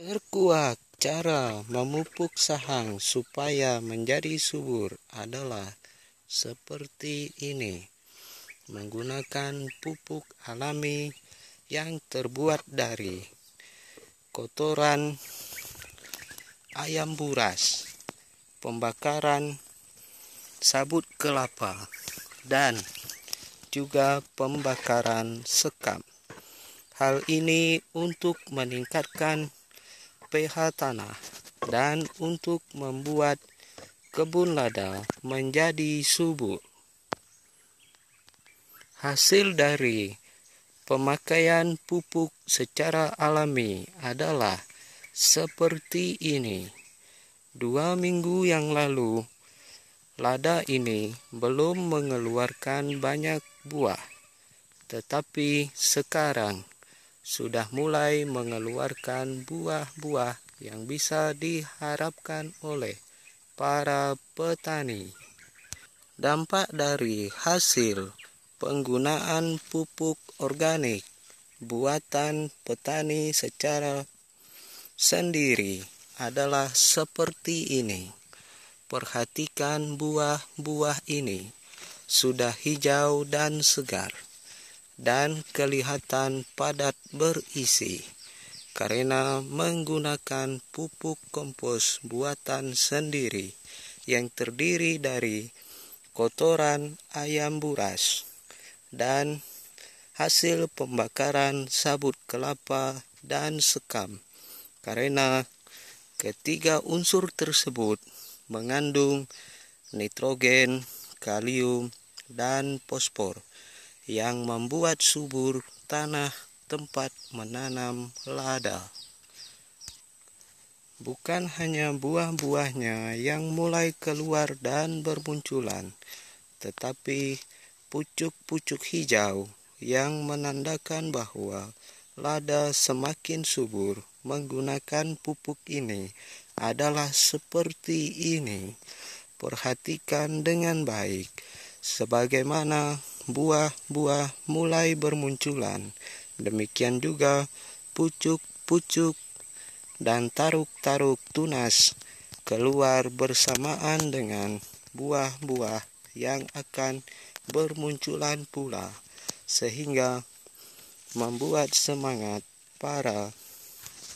Terkuak cara memupuk sahang supaya menjadi subur adalah seperti ini. Menggunakan pupuk alami yang terbuat dari kotoran ayam buras, pembakaran sabut kelapa, dan juga pembakaran sekam. Hal ini untuk meningkatkan pH tanah dan untuk membuat kebun lada menjadi subur. Hasil dari pemakaian pupuk secara alami adalah seperti ini. Dua minggu yang lalu, lada ini belum mengeluarkan banyak buah, tetapi sekarang sudah mulai mengeluarkan buah-buah yang bisa diharapkan oleh para petani. Dampak dari hasil penggunaan pupuk organik buatan petani secara sendiri adalah seperti ini. Perhatikan buah-buah ini sudah hijau dan segar dan kelihatan padat berisi karena menggunakan pupuk kompos buatan sendiri yang terdiri dari kotoran ayam buras dan hasil pembakaran sabut kelapa dan sekam karena ketiga unsur tersebut mengandung nitrogen, kalium, dan fosfor yang membuat subur tanah tempat menanam lada. Bukan hanya buah-buahnya yang mulai keluar dan bermunculan, tetapi pucuk-pucuk hijau yang menandakan bahwa lada semakin subur menggunakan pupuk ini adalah seperti ini. Perhatikan dengan baik sebagaimana buah-buah mulai bermunculan. Demikian juga pucuk-pucuk dan taruk-taruk tunas keluar bersamaan dengan buah-buah yang akan bermunculan pula, sehingga membuat semangat para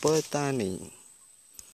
petani.